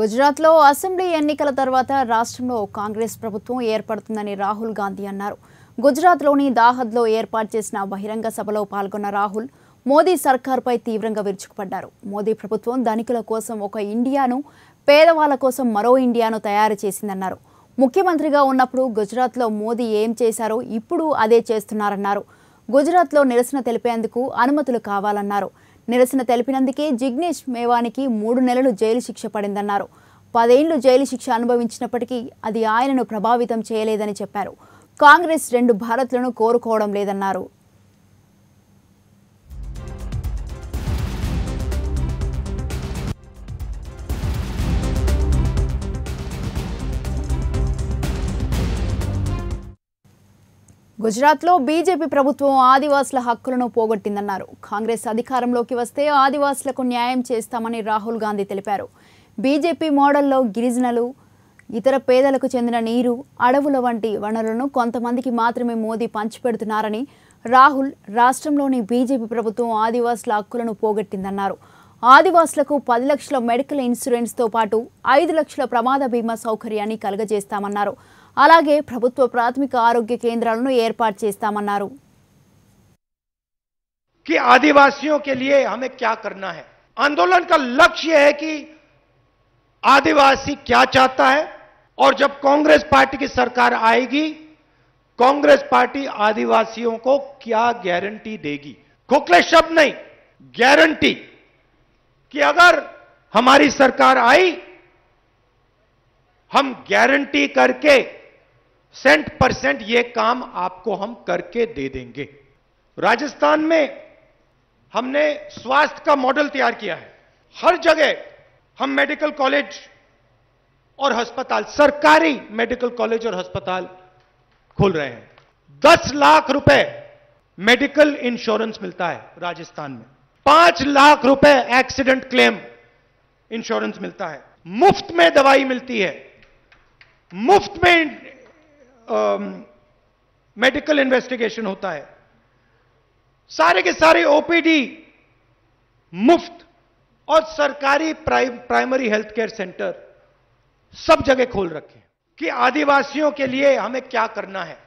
గుజరాత్లో అసెంబ్లీ ఎన్నికల తర్వాత రాష్ట్రంలో కాంగ్రెస్ ప్రభుత్వం ఏర్పడుతుందని రాహుల్ గాంధీ అన్నారు గుజరాత్లోని దాహద్లో ఏర్పాటు చేసిన బహిరంగ సభలో పాల్గొన్న రాహుల్ మోదీ సర్కార్పై తీవ్రంగా విరుచుకుపడ్డారు మోదీ ప్రభుత్వం ధనికుల కోసం ఒక ఇండియాను పేదవాళ్ళ కోసం మరో ఇండియాను తయారు చేసిందన్నారు ముఖ్యమంత్రిగా ఉన్నప్పుడు గుజరాత్లో మోదీ ఏం చేశారో ఇప్పుడు అదే చేస్తున్నారన్నారు గుజరాత్లో నిరసన తెలిపేందుకు అనుమతులు కావాలన్నారు నిరసన తెలిపినందుకే జిగ్నేష్ మేవానికి మూడు నెలలు జైలు శిక్ష పడిందన్నారు పదేళ్లు జైలు శిక్ష అనుభవించినప్పటికీ అది ఆయనను ప్రభావితం చేయలేదని చెప్పారు కాంగ్రెస్ రెండు భారత్లను కోరుకోవడం లేదన్నారు గుజరాత్లో బీజేపీ ప్రభుత్వం ఆదివాసుల హక్కులను పోగొట్టిందన్నారు కాంగ్రెస్ అధికారంలోకి వస్తే ఆదివాసులకు న్యాయం చేస్తామని రాహుల్ గాంధీ తెలిపారు బీజేపీ మోడల్లో గిరిజనులు ఇతర పేదలకు చెందిన నీరు అడవుల వంటి వనరులను కొంతమందికి మాత్రమే మోదీ పంచిపెడుతున్నారని రాహుల్ రాష్ట్రంలోని బీజేపీ ప్రభుత్వం ఆదివాసుల హక్కులను పోగొట్టిందన్నారు ఆదివాసులకు పది లక్షల మెడికల్ ఇన్సూరెన్స్తో పాటు ఐదు లక్షల ప్రమాద బీమా సౌకర్యాన్ని కలగజేస్తామన్నారు अलागे प्रभुत्व प्राथमिक आरोग्य కేంద్రాలను ఏర్పాటు చేస్తామన్నారు कि आदिवासियों के लिए हमें क्या करना है आंदोलन का लक्ष्य है कि आदिवासी क्या चाहता है और जब कांग्रेस पार्टी की सरकार आएगी कांग्रेस पार्टी आदिवासियों को क्या गारंटी देगी खोखले शब्द नहीं गारंटी कि अगर हमारी सरकार आई हम गारंटी करके सेंट परसेंट ये काम आपको हम करके दे देंगे राजस्थान में हमने स्वास्थ्य का मॉडल तैयार किया है हर जगह हम मेडिकल कॉलेज और अस्पताल सरकारी मेडिकल कॉलेज और अस्पताल खोल रहे हैं दस लाख रुपए मेडिकल इंश्योरेंस मिलता है राजस्थान में पांच लाख रुपए एक्सीडेंट क्लेम इंश्योरेंस मिलता है मुफ्त में दवाई मिलती है मुफ्त में मेडिकल um, इन्वेस्टिगेशन होता है सारे के सारे ओपीडी मुफ्त और सरकारी प्राइमरी हेल्थ केयर सेंटर सब जगह खोल रखे हैं कि आदिवासियों के लिए हमें क्या करना है